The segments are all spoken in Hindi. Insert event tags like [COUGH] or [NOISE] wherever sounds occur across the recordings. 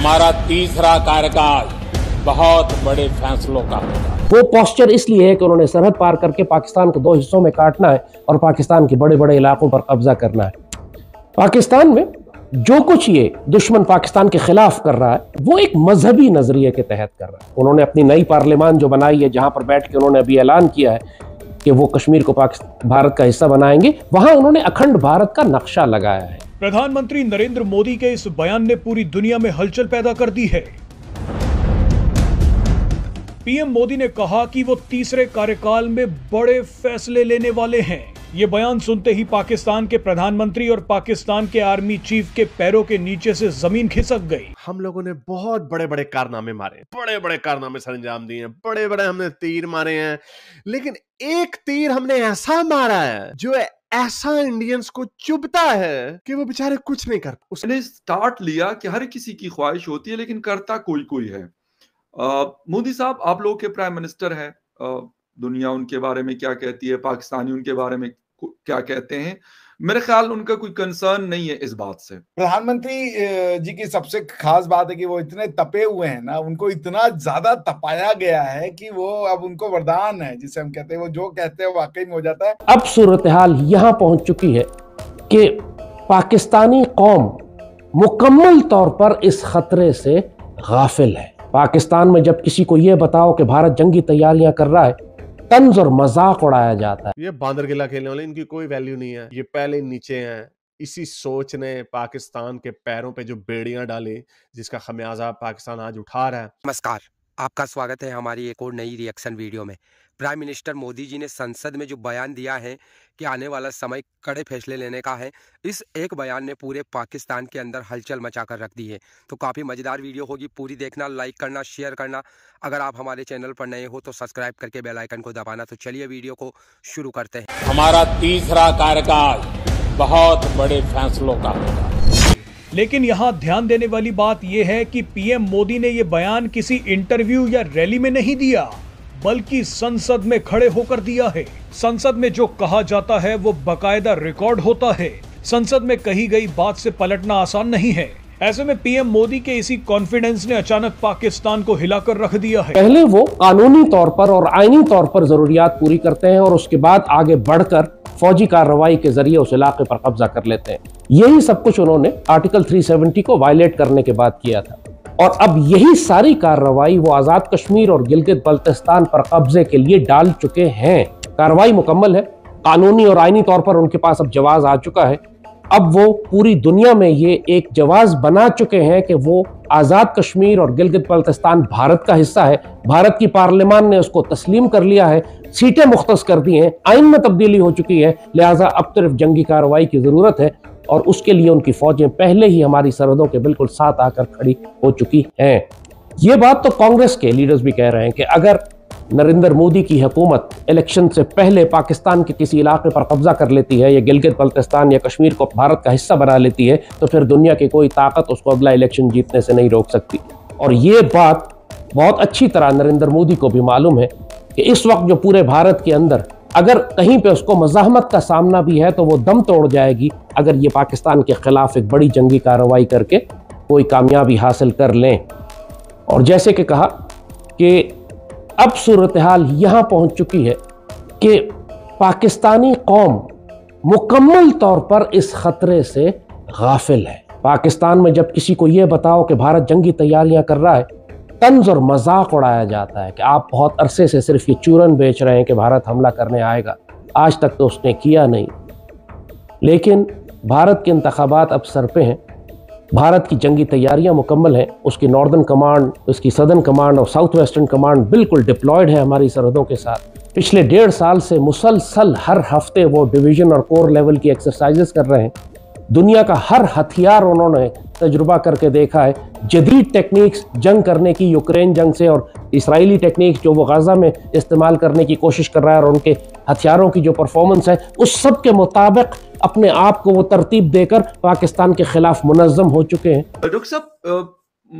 हमारा तीसरा कार्यकाल बहुत बड़े फैसलों का वो पॉस्चर इसलिए है कि उन्होंने सरहद पार करके पाकिस्तान को दो हिस्सों में काटना है और पाकिस्तान के बड़े बड़े इलाकों पर कब्जा करना है पाकिस्तान में जो कुछ ये दुश्मन पाकिस्तान के खिलाफ कर रहा है वो एक मजहबी नजरिए के तहत कर रहा है उन्होंने अपनी नई पार्लियामान जो बनाई है जहां पर बैठ के उन्होंने अभी ऐलान किया है कि वो कश्मीर को भारत का हिस्सा बनाएंगे वहां उन्होंने अखंड भारत का नक्शा लगाया है प्रधानमंत्री नरेंद्र मोदी के इस बयान ने पूरी दुनिया में हलचल पैदा कर दी है पीएम मोदी ने कहा कि वो तीसरे कार्यकाल में बड़े फैसले लेने वाले हैं ये बयान सुनते ही पाकिस्तान के प्रधानमंत्री और पाकिस्तान के आर्मी चीफ के पैरों के नीचे से जमीन खिसक गई हम लोगों ने बहुत बड़े बड़े कारनामे मारे बड़े बड़े कारनामे सर अंजाम दिए हैं बड़े बड़े हमने तीर मारे हैं लेकिन एक तीर हमने ऐसा मारा है जो ऐसा इंडियंस को चुभता है कि वो बेचारे कुछ नहीं कर उसने स्टार्ट लिया कि हर किसी की ख्वाहिश होती है लेकिन करता कोई कोई है मोदी साहब आप लोग के प्राइम मिनिस्टर हैं दुनिया उनके बारे में क्या कहती है पाकिस्तानी उनके बारे में क्या कहते हैं मेरे ख्याल उनका कोई कंसर्न नहीं है इस बात से प्रधानमंत्री जी की सबसे खास बात है कि वो इतने तपे हुए हैं ना उनको इतना ज्यादा तपाया गया है कि वो अब उनको वरदान है जिसे हम कहते हैं वो जो कहते हैं वाकई में हो जाता है अब सूरत हाल यहाँ पहुंच चुकी है कि पाकिस्तानी कौम मुकम्मल तौर पर इस खतरे से गाफिल है पाकिस्तान में जब किसी को ये बताओ कि भारत जंगी तैयारियां कर रहा है तंज और मजाक उड़ाया जाता है ये बांदर गिला खेलने वाले इनकी कोई वैल्यू नहीं है ये पहले नीचे हैं इसी सोच ने पाकिस्तान के पैरों पे जो बेड़ियां डाली जिसका खमियाजा पाकिस्तान आज उठा रहा है नमस्कार आपका स्वागत है हमारी एक और नई रिएक्शन वीडियो में प्राइम मिनिस्टर मोदी जी ने संसद में जो बयान दिया है कि आने वाला समय कड़े फैसले लेने का है इस एक बयान ने पूरे पाकिस्तान के अंदर हलचल मचा कर रख दी है तो काफ़ी मज़ेदार वीडियो होगी पूरी देखना लाइक करना शेयर करना अगर आप हमारे चैनल पर नए हो तो सब्सक्राइब करके बेलाइकन को दबाना तो चलिए वीडियो को शुरू करते हैं हमारा तीसरा कार्यकाल बहुत बड़े फैसलों का होगा लेकिन यहाँ ध्यान देने वाली बात यह है कि पीएम मोदी ने यह बयान किसी इंटरव्यू या रैली में नहीं दिया बल्कि संसद में खड़े होकर दिया है संसद में जो कहा जाता है वो बकायदा रिकॉर्ड होता है संसद में कही गई बात से पलटना आसान नहीं है ऐसे में पीएम मोदी के इसी कॉन्फिडेंस ने अचानक पाकिस्तान को हिलाकर रख दिया है पहले वो कानूनी तौर पर और आईनी तौर पर जरूरियात पूरी करते हैं और उसके बाद आगे बढ़कर फौजी कार्रवाई के जरिए उस इलाके पर कब्जा कर लेते हैं यही सब कुछ उन्होंने आर्टिकल 370 को वायलेट करने के बाद किया था और अब यही सारी कार्रवाई वो आज़ाद कश्मीर और गिलगित बल्तिस्तान पर कब्जे के लिए डाल चुके हैं कार्रवाई मुकम्मल है कानूनी और आइनी तौर पर उनके पास अब जवाब आ चुका है अब वो पूरी दुनिया में ये एक जवाब बना चुके हैं कि वो आज़ाद कश्मीर और गिलगित बल्तिस्तान भारत का हिस्सा है भारत की पार्लियामान ने उसको तस्लीम कर लिया है सीटें मुख्त कर दी हैं आइन में तब्दीली हो चुकी है लिहाजा अब तो सिर्फ जंगी कार्रवाई की ज़रूरत है और उसके लिए उनकी फौजें पहले ही हमारी सरहदों के बिल्कुल साथ आकर खड़ी हो चुकी हैं ये बात तो कांग्रेस के लीडर्स भी कह रहे हैं कि अगर नरेंद्र मोदी की हुकूमत इलेक्शन से पहले पाकिस्तान के किसी इलाके पर कब्जा कर लेती है या गिलगित बल्तिस्तान या कश्मीर को भारत का हिस्सा बना लेती है तो फिर दुनिया की कोई ताकत उसको अगला इलेक्शन जीतने से नहीं रोक सकती और ये बात बहुत अच्छी तरह नरेंद्र मोदी को भी मालूम है कि इस वक्त जो पूरे भारत के अंदर अगर कहीं पे उसको मजाहमत का सामना भी है तो वो दम तोड़ जाएगी अगर ये पाकिस्तान के ख़िलाफ़ एक बड़ी जंगी कार्रवाई करके कोई कामयाबी हासिल कर लें और जैसे कि कहा कि अब सूरत हाल यहाँ पहुँच चुकी है कि पाकिस्तानी कौम मुकम्मल तौर पर इस ख़तरे से गाफिल है पाकिस्तान में जब किसी को ये बताओ कि भारत जंगी तैयारियाँ कर रहा है तंज और मजाक उड़ाया जाता है कि आप बहुत अरसे से सिर्फ ये चूरन बेच रहे हैं कि भारत हमला करने आएगा आज तक तो उसने किया नहीं लेकिन भारत के इंतबात अब सर पे हैं भारत की जंगी तैयारियां मुकम्मल हैं उसकी नॉर्दर्न कमांड उसकी सदर्न कमांड और साउथ वेस्टर्न कमांड बिल्कुल डिप्लॉयड है हमारी सरहदों के साथ पिछले डेढ़ साल से मुसलसल हर हफ्ते वो डिवीज़न और कोर लेवल की एक्सरसाइजेस कर रहे हैं दुनिया का हर हथियार उन्होंने तजुर्बा करके देखा है जदीद टेक्निक्स जंग करने की यूक्रेन जंग से और इसराइली टेक्निक्स जो वो गज़ा में इस्तेमाल करने की कोशिश कर रहा है और उनके हथियारों की जो परफॉर्मेंस है उस सब के मुताबिक अपने आप को वो तरतीब देकर पाकिस्तान के खिलाफ मुनजम हो चुके हैं डॉक्टर साहब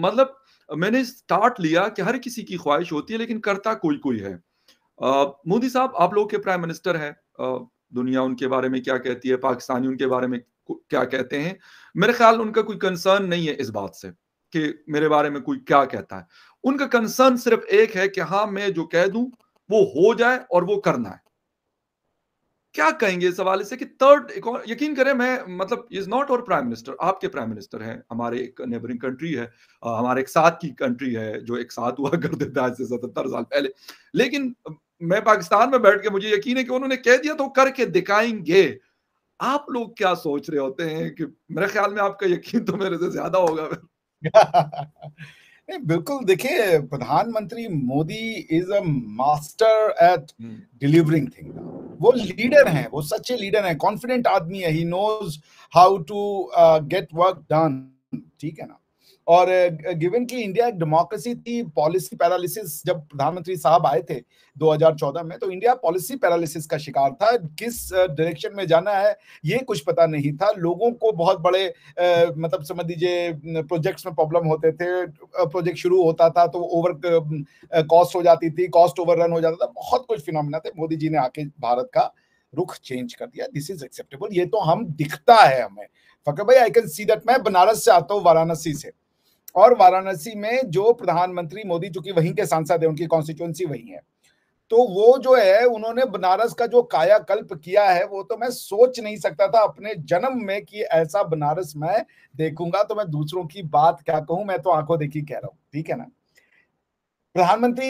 मतलब मैंने स्टार्ट लिया कि हर किसी की ख्वाहिश होती है लेकिन करता कोई कोई है मोदी साहब आप लोग के प्राइम मिनिस्टर हैं दुनिया उनके बारे में क्या कहती है पाकिस्तानी उनके बारे में क्या कहते हैं मेरे ख्याल उनका कोई कंसर्न नहीं है इस बात से कि मेरे बारे में कोई क्या कहता है उनका कंसर्न सिर्फ एक है कि हाँ मैं जो कह दूं वो हो जाए और वो करना है क्या कहेंगे इस हवाले से कि थर्ड यकीन करें मैं मतलब इज नॉट और प्राइम मिनिस्टर आपके प्राइम मिनिस्टर हैं हमारे एक नेबरिंग कंट्री है हमारे एक साथ की कंट्री है जो एक साथ हुआ [LAUGHS] करते थे आज से सतहत्तर साल पहले लेकिन मैं पाकिस्तान में बैठ के मुझे यकीन है कि उन्होंने कह दिया तो करके दिखाएंगे आप लोग क्या सोच रहे होते हैं कि मेरे ख्याल में आपका यकीन तो मेरे से ज्यादा होगा [LAUGHS] नहीं बिल्कुल देखिए प्रधानमंत्री Modi is a master at delivering thing वो लीडर हैं वो सच्चे लीडर हैं कॉन्फिडेंट आदमी है he knows how to get work done ठीक है ना और गिवन कि इंडिया एक डेमोक्रेसी थी पॉलिसी पैरालिसिस जब प्रधानमंत्री साहब आए थे 2014 में तो इंडिया पॉलिसी पैरालिसिस का शिकार था किस डायरेक्शन में जाना है ये कुछ पता नहीं था लोगों को बहुत बड़े आ, मतलब समझ लीजिए प्रोजेक्ट्स में प्रॉब्लम होते थे प्रोजेक्ट शुरू होता था तो ओवर कॉस्ट हो जाती थी कॉस्ट ओवर हो जाता था बहुत कुछ फिनोमिना थे मोदी जी ने आके भारत का रुख चेंज कर दिया दिस इज एक्सेप्टेबल ये तो हम दिखता है हमें फकर भाई आई कैन सी दैट मैं बनारस से आता हूँ वाराणसी से और वाराणसी में जो प्रधानमंत्री मोदी चूंकि वहीं के सांसद है उनकी कॉन्स्टिट्यूंसी वही है तो वो जो है उन्होंने बनारस का जो कायाकल्प किया है वो तो मैं सोच नहीं सकता था अपने जन्म में कि ऐसा बनारस मैं देखूंगा तो मैं दूसरों की बात क्या कहूं मैं तो आंखों देखी कह रहा हूं ठीक है ना प्रधानमंत्री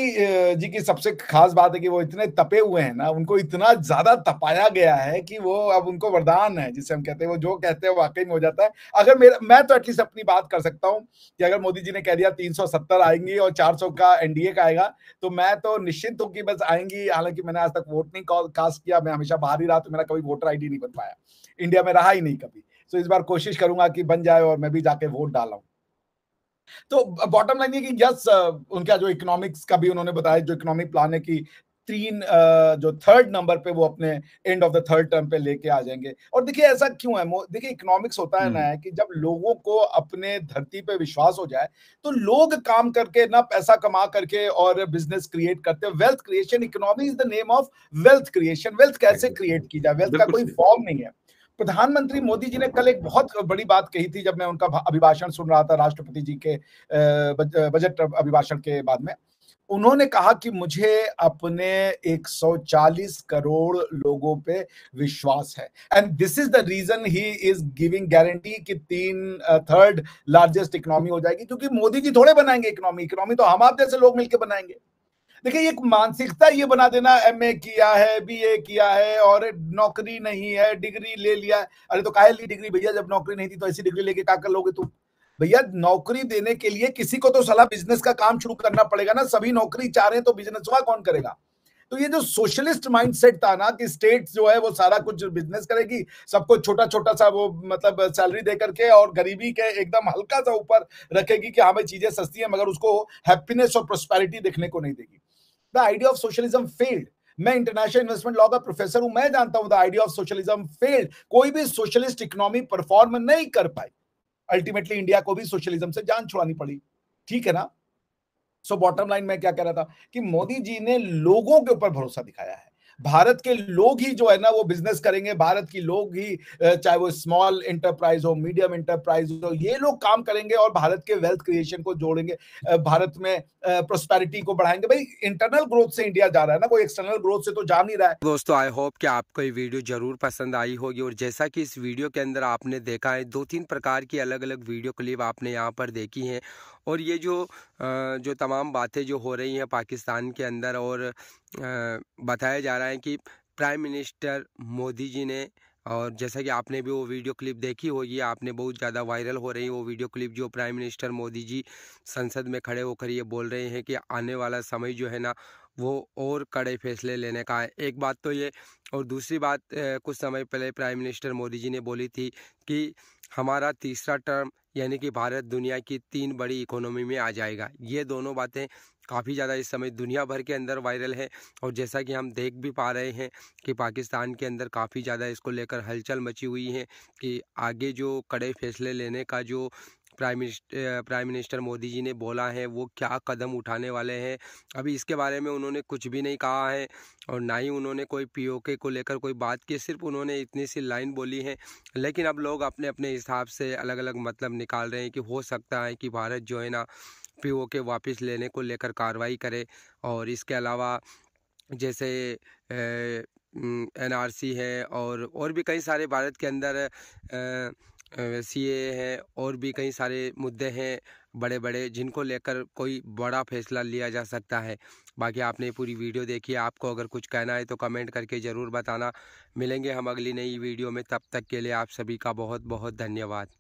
जी की सबसे खास बात है कि वो इतने तपे हुए हैं ना उनको इतना ज्यादा तपाया गया है कि वो अब उनको वरदान है जिसे हम कहते हैं वो जो कहते हैं वाकई में हो जाता है अगर मेरा मैं तो एटलीस्ट अपनी बात कर सकता हूँ कि अगर मोदी जी ने कह दिया 370 आएंगी और 400 का एनडीए का आएगा तो मैं तो निश्चित हूँ कि बस आएंगी हालांकि मैंने आज तक वोट नहीं कास्ट किया मैं हमेशा बाहर ही रहा तो मेरा कभी वोटर आई नहीं बन पाया इंडिया में रहा ही नहीं कभी तो इस बार कोशिश करूंगा कि बन जाए और मैं भी जाके वोट डाला हूँ तो बॉटम लाइन ये कि यस uh, उनका जो इकोनॉमिक्स का भी उन्होंने बताया जो इकोनॉमिक प्लान है कि तीन uh, जो थर्ड नंबर पे वो अपने end of the third term पे लेके आ जाएंगे और देखिए ऐसा क्यों है देखिए इकोनॉमिक्स होता है ना है हम्म। कि जब लोगों को अपने धरती पे विश्वास हो जाए तो लोग काम करके ना पैसा कमा करके और बिजनेस क्रिएट करते हैं wealth creation economy is the name of wealth creation wealth कैसे क्रिएट की जाए वेल्थ का कोई फॉर्म नहीं है प्रधानमंत्री मोदी जी ने कल एक बहुत बड़ी बात कही थी जब मैं उनका अभिभाषण सुन रहा था राष्ट्रपति जी के बजट अभिभाषण के बाद में उन्होंने कहा कि मुझे अपने 140 करोड़ लोगों पे विश्वास है and this is the reason he is giving guarantee कि तीन थर्ड लार्जेस्ट इकोनॉमी हो जाएगी क्योंकि मोदी जी थोड़े बनाएंगे इकोनॉमी इकोनॉमी तो हम आप जैसे लोग मिलकर बनाएंगे देखिए एक मानसिकता ये बना देना एम किया है बीए किया है और नौकरी नहीं है डिग्री ले लिया अरे तो काहे ली डिग्री भैया जब नौकरी नहीं थी तो ऐसी डिग्री लेके क्या कर लोगे तुम भैया नौकरी देने के लिए किसी को तो सलाह बिजनेस का काम शुरू करना पड़ेगा ना सभी नौकरी चाह रहे हैं तो बिजनेस हुआ कौन करेगा तो ये जो सोशलिस्ट माइंडसेट था ना कि स्टेट जो है वो सारा कुछ बिजनेस करेगी सबको छोटा छोटा सा वो मतलब सैलरी दे करके और गरीबी के एकदम हल्का सा ऊपर रखेगी कि हाँ भाई चीजें सस्ती है मगर उसको हैप्पीनेस और प्रोस्पेरिटी देखने को नहीं देगी the idea of socialism failed मैं इंटरनेशनल इन्वेस्टमेंट लॉ का प्रोफेसर हूं मैं जानता हूं the idea of socialism failed कोई भी सोशलिस्ट इकोनॉमी परफॉर्म नहीं कर पाई अल्टीमेटली इंडिया को भी सोशलिज्म से जान छुड़ानी पड़ी ठीक है ना सो बॉटम लाइन में क्या कह रहा था कि मोदी जी ने लोगों के ऊपर भरोसा दिखाया है भारत के लोग ही जो है ना वो बिजनेस करेंगे भारत की लोग ही चाहे वो स्मॉल इंटरप्राइज हो मीडियम इंटरप्राइज हो ये लोग काम करेंगे और भारत के वेल्थ क्रिएशन को जोड़ेंगे भारत में प्रोस्पेरिटी को बढ़ाएंगे भाई इंटरनल ग्रोथ से इंडिया जा रहा है ना कोई एक्सटर्नल ग्रोथ से तो जा नहीं रहा है दोस्तों आई होप कि आपको ये वीडियो जरूर पसंद आई होगी और जैसा की इस वीडियो के अंदर आपने देखा है दो तीन प्रकार की अलग अलग वीडियो क्लिप आपने यहाँ पर देखी है और ये जो जो तमाम बातें जो हो रही हैं पाकिस्तान के अंदर और बताया जा रहा है कि प्राइम मिनिस्टर मोदी जी ने और जैसा कि आपने भी वो वीडियो क्लिप देखी होगी आपने बहुत ज़्यादा वायरल हो रही वो वीडियो क्लिप जो प्राइम मिनिस्टर मोदी जी संसद में खड़े होकर ये बोल रहे हैं कि आने वाला समय जो है ना वो और कड़े फैसले लेने का है एक बात तो ये और दूसरी बात कुछ समय पहले प्राइम मिनिस्टर मोदी जी ने बोली थी कि हमारा तीसरा टर्म यानी कि भारत दुनिया की तीन बड़ी इकोनॉमी में आ जाएगा ये दोनों बातें काफ़ी ज़्यादा इस समय दुनिया भर के अंदर वायरल है और जैसा कि हम देख भी पा रहे हैं कि पाकिस्तान के अंदर काफ़ी ज़्यादा इसको लेकर हलचल मची हुई है कि आगे जो कड़े फैसले लेने का जो prime minister prime minister Modi ji ने बोला है वो क्या कदम उठाने वाले हैं अभी इसके बारे में उन्होंने कुछ भी नहीं कहा है और ना ही उन्होंने कोई पीओके को लेकर कोई बात की सिर्फ उन्होंने इतनी सी लाइन बोली है लेकिन अब लोग अपने अपने हिसाब से अलग अलग मतलब निकाल रहे हैं कि हो सकता है कि भारत जो है ना पी के वापस लेने को लेकर कार्रवाई करे और इसके अलावा जैसे एनआरसी है और और भी कई सारे भारत के अंदर ए है और भी कई सारे मुद्दे हैं बड़े बड़े जिनको लेकर कोई बड़ा फैसला लिया जा सकता है बाकी आपने पूरी वीडियो देखी है आपको अगर कुछ कहना है तो कमेंट करके ज़रूर बताना मिलेंगे हम अगली नई वीडियो में तब तक के लिए आप सभी का बहुत बहुत धन्यवाद